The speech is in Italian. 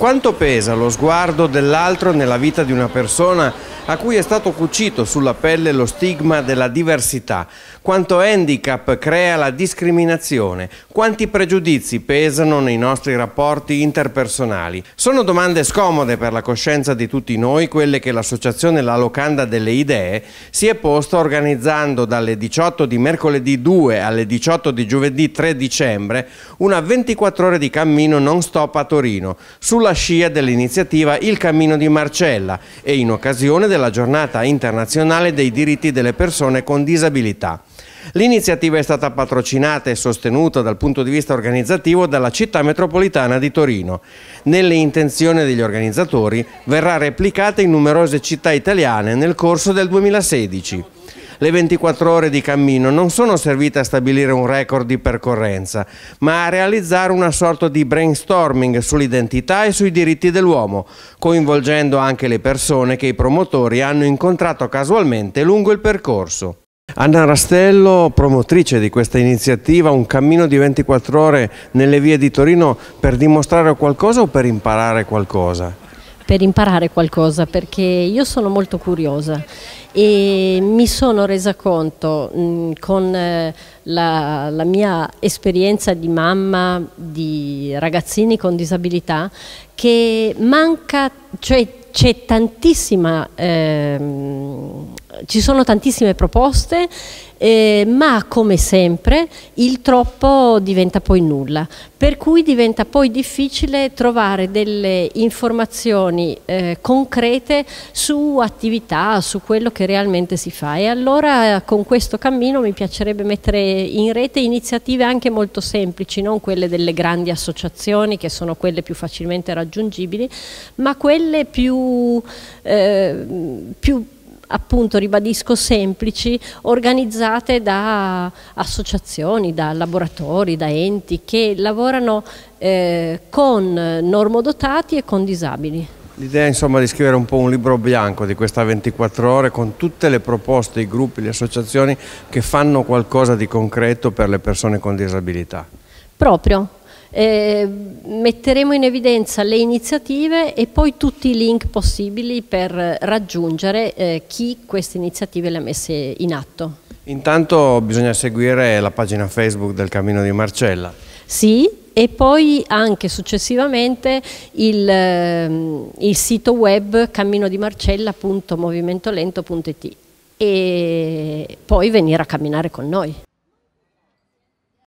Quanto pesa lo sguardo dell'altro nella vita di una persona a cui è stato cucito sulla pelle lo stigma della diversità? Quanto handicap crea la discriminazione? Quanti pregiudizi pesano nei nostri rapporti interpersonali? Sono domande scomode per la coscienza di tutti noi, quelle che l'associazione La Locanda delle Idee si è posta organizzando dalle 18 di mercoledì 2 alle 18 di giovedì 3 dicembre una 24 ore di cammino non stop a Torino sulla sulla scia dell'iniziativa Il Cammino di Marcella e in occasione della giornata internazionale dei diritti delle persone con disabilità. L'iniziativa è stata patrocinata e sostenuta dal punto di vista organizzativo dalla città metropolitana di Torino. Nelle intenzioni degli organizzatori verrà replicata in numerose città italiane nel corso del 2016 le 24 ore di cammino non sono servite a stabilire un record di percorrenza, ma a realizzare una sorta di brainstorming sull'identità e sui diritti dell'uomo, coinvolgendo anche le persone che i promotori hanno incontrato casualmente lungo il percorso. Anna Rastello, promotrice di questa iniziativa, un cammino di 24 ore nelle vie di Torino per dimostrare qualcosa o per imparare qualcosa? per imparare qualcosa perché io sono molto curiosa e mi sono resa conto mh, mm, con eh, la, la, mia esperienza di mamma di ragazzini con disabilità che manca, cioè c'è tantissima... Eh, ci sono tantissime proposte, eh, ma come sempre il troppo diventa poi nulla, per cui diventa poi difficile trovare delle informazioni eh, concrete su attività, su quello che realmente si fa e allora con questo cammino mi piacerebbe mettere in rete iniziative anche molto semplici, non quelle delle grandi associazioni che sono quelle più facilmente raggiungibili, ma quelle più, eh, più appunto ribadisco semplici, organizzate da associazioni, da laboratori, da enti che lavorano eh, con normodotati e con disabili. L'idea insomma di scrivere un po' un libro bianco di questa 24 ore con tutte le proposte, i gruppi, le associazioni che fanno qualcosa di concreto per le persone con disabilità. Proprio, eh, metteremo in evidenza le iniziative e poi tutti i link possibili per raggiungere eh, chi queste iniziative le ha messe in atto. Intanto bisogna seguire la pagina Facebook del Cammino di Marcella. Sì, e poi anche successivamente il, ehm, il sito web camminodimarcella.movimentolento.it e poi venire a camminare con noi.